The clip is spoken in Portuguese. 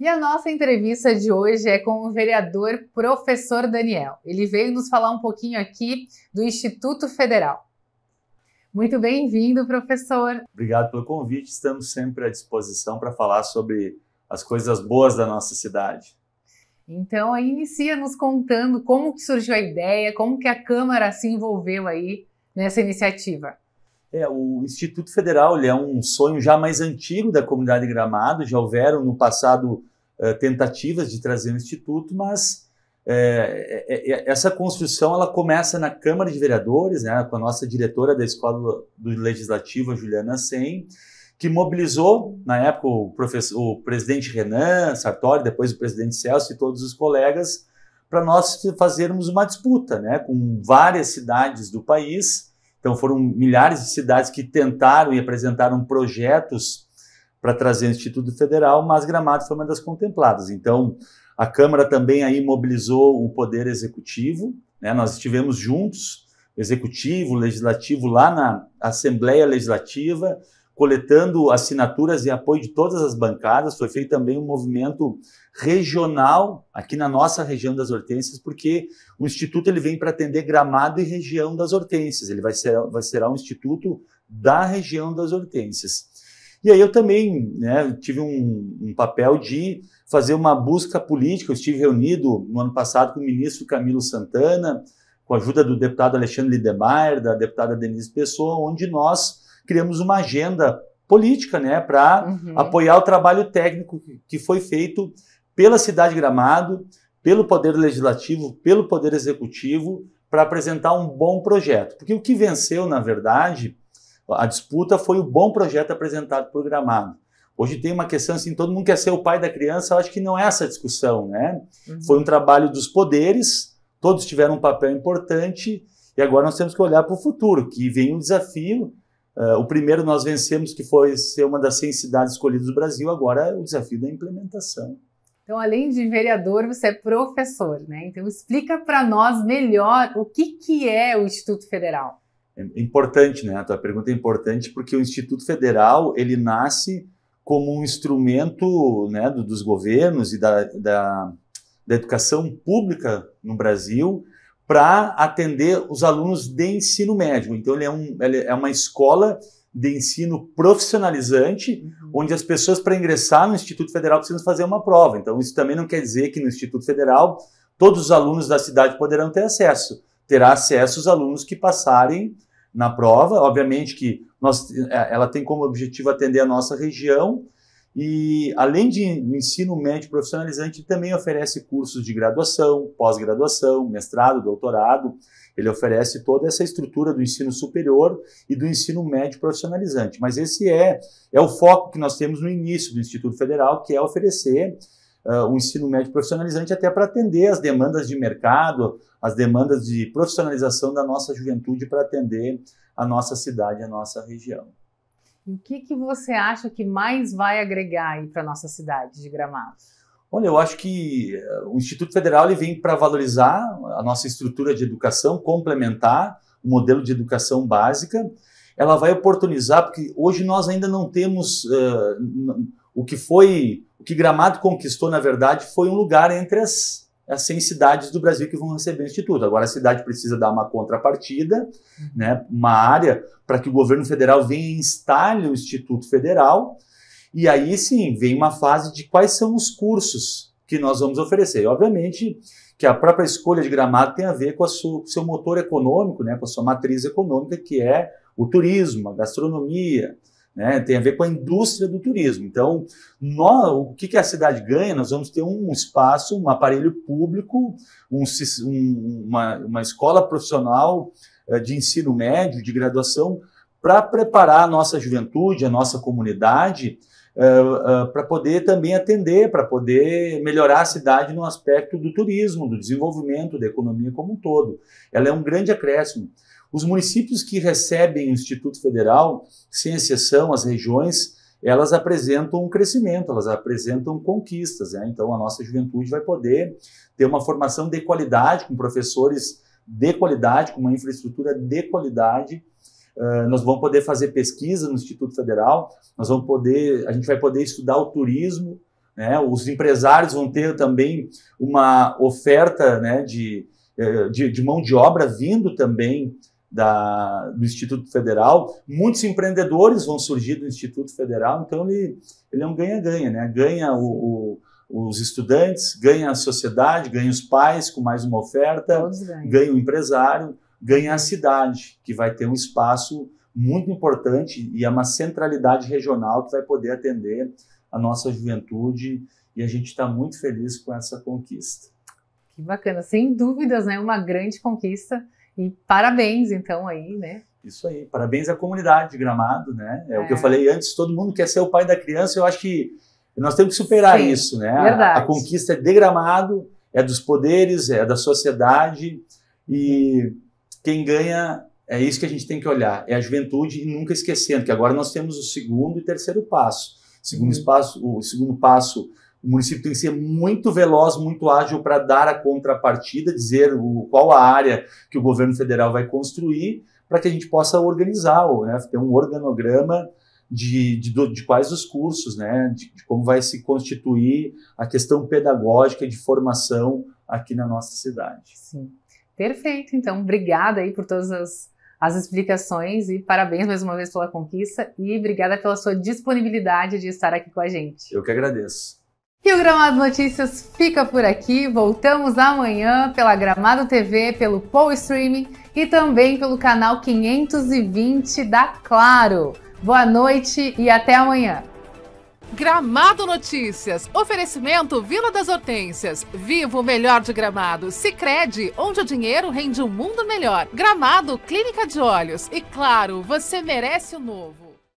E a nossa entrevista de hoje é com o vereador professor Daniel. Ele veio nos falar um pouquinho aqui do Instituto Federal. Muito bem-vindo, professor. Obrigado pelo convite. Estamos sempre à disposição para falar sobre as coisas boas da nossa cidade. Então, aí inicia nos contando como que surgiu a ideia, como que a Câmara se envolveu aí nessa iniciativa. É, o Instituto Federal é um sonho já mais antigo da comunidade de Gramado. Já houveram no passado eh, tentativas de trazer o instituto, mas é, é, essa construção ela começa na Câmara de Vereadores, né, com a nossa diretora da Escola do Legislativo, Juliana Sen, que mobilizou, na época, o, o, presidente Renan Sartori, depois o presidente Celso e todos os colegas, para nós fazermos uma disputa né, com várias cidades do país. Então, foram milhares de cidades que tentaram e apresentaram projetos para trazer o Instituto Federal, mas Gramado foi uma das contempladas. Então, a Câmara também aí mobilizou o Poder Executivo, né? nós estivemos juntos, Executivo, Legislativo, lá na Assembleia Legislativa, coletando assinaturas e apoio de todas as bancadas. Foi feito também um movimento regional aqui na nossa região das Hortênsias, porque o Instituto ele vem para atender Gramado e região das Hortênsias. Ele vai ser, vai ser um Instituto da região das Hortênsias. E aí eu também né, tive um, um, papel de fazer uma busca política. Eu estive reunido no ano passado com o ministro Camilo Santana, com a ajuda do deputado Alexandre Lidemaier, da deputada Denise Pessoa, onde nós criamos uma agenda política né, para uhum. apoiar o trabalho técnico que foi feito pela cidade de Gramado, pelo Poder Legislativo, pelo Poder Executivo, para apresentar um bom projeto. Porque o que venceu, na verdade, a disputa foi o bom projeto apresentado por Gramado. Hoje tem uma questão assim, todo mundo quer ser o pai da criança, eu acho que não é essa discussão, né? Uhum. Foi um trabalho dos poderes, todos tiveram um papel importante e agora nós temos que olhar para o futuro, que vem um desafio. Uh, o primeiro nós vencemos, que foi ser uma das 100 cidades escolhidas do Brasil, agora é o desafio da implementação. Então, além de vereador, você é professor, né? Então, explica para nós melhor o que, que é o Instituto Federal. É importante, né? A tua pergunta é importante porque o Instituto Federal ele nasce como um instrumento né, dos governos e da, da, da educação pública no Brasil para atender os alunos de ensino médio. Então, ele é, um, ele é uma escola de ensino profissionalizante, uhum. onde as pessoas, para ingressar no Instituto Federal, precisam fazer uma prova. Então, isso também não quer dizer que no Instituto Federal todos os alunos da cidade poderão ter acesso terá acesso aos alunos que passarem na prova. Obviamente que nós, é, ela tem como objetivo atender a nossa região e, além de ensino médio profissionalizante, também oferece cursos de graduação, pós-graduação, mestrado, doutorado. Ele oferece toda essa estrutura do ensino superior e do ensino médio profissionalizante. Mas esse é, é o foco que nós temos no início do Instituto Federal, que é oferecer uh, ah, o ensino médio profissionalizante até para atender as demandas de mercado, as demandas de profissionalização da nossa juventude para atender a nossa cidade, a nossa região. E o que, que você acha que mais vai agregar para a nossa cidade de Gramado? Olha, eu acho que eh, o Instituto Federal ele vem para valorizar a nossa estrutura de educação, complementar o modelo de educação básica. Ela vai oportunizar, porque hoje nós ainda não temos, uh, o que foi, o que Gramado conquistou, na verdade, foi um lugar entre as, as 100 cidades do Brasil que vão receber o instituto. Agora a cidade precisa dar uma contrapartida, uhum. né, uma área para que o governo federal venha e instale o instituto federal. E aí sim, vem uma fase de quais são os cursos que nós vamos oferecer. Obviamente, que a própria escolha de Gramado tem a ver com, a sua, com o seu motor econômico, né, com a sua matriz econômica, que é o turismo, a gastronomia, né? tem a ver com a indústria do turismo. Então, nós, o que, que a cidade ganha? Nós vamos ter um espaço, um aparelho público, um, uma, uma escola profissional eh, de ensino médio, de graduação, para preparar a nossa juventude, a nossa comunidade eh, eh, para poder também atender, para poder melhorar a cidade no aspecto do turismo, do desenvolvimento, da economia como um todo. Ela é um grande acréscimo. Os municípios que recebem o Instituto Federal, sem exceção as regiões, elas apresentam um crescimento, elas apresentam conquistas. Né? Então, a nossa juventude vai poder ter uma formação de qualidade, com professores de qualidade, com uma infraestrutura de qualidade, ah, nós vamos poder fazer pesquisa no Instituto Federal, nós vamos poder, a gente vai poder estudar o turismo, né? Os empresários vão ter também uma oferta, né, de, eh, de, de mão de obra vindo também da, do Instituto Federal. Muitos empreendedores vão surgir do Instituto Federal, então ele, ele é um ganha-ganha, né? Ganha o, o, os estudantes, ganha a sociedade, ganha os pais com mais uma oferta, ganha o empresário ganha a cidade, que vai ter um espaço muito importante e é uma centralidade regional que vai poder atender a nossa juventude e a gente está muito feliz com essa conquista. Que bacana, sem dúvidas, né? Uma grande conquista e parabéns então aí, né? Isso aí, parabéns à comunidade de Gramado, né? É, é, o que eu é. falei antes, todo mundo quer ser o pai da criança, eu acho que nós temos que superar Sim, isso, né? A, a conquista é de Gramado, é dos poderes, é da sociedade e quem ganha é isso que a gente tem que olhar, é a juventude e nunca esquecendo que agora nós temos o segundo e terceiro passo. Segundo uhum. espaço, o segundo passo, o município tem que ser muito veloz, muito ágil para dar a contrapartida, dizer o, qual a área que o governo federal vai construir, para que a gente possa organizar, né, ter um organograma de, de, de quais os cursos, né, de, de como vai se constituir a questão pedagógica de formação aqui na nossa cidade. Sim. Perfeito, então obrigada aí por todas as, as explicações e parabéns mais uma vez pela conquista e obrigada pela sua disponibilidade de estar aqui com a gente. Eu que agradeço. E o Gramado Notícias fica por aqui. Voltamos amanhã pela Gramado TV, pelo Paul Streaming e também pelo canal 520 da Claro. Boa noite e até amanhã. Gramado Notícias. Oferecimento Vila das Hortênsias. Vivo o melhor de Gramado. Sicredi, onde o dinheiro rende um mundo melhor. Gramado Clínica de Olhos. E claro, você merece o novo.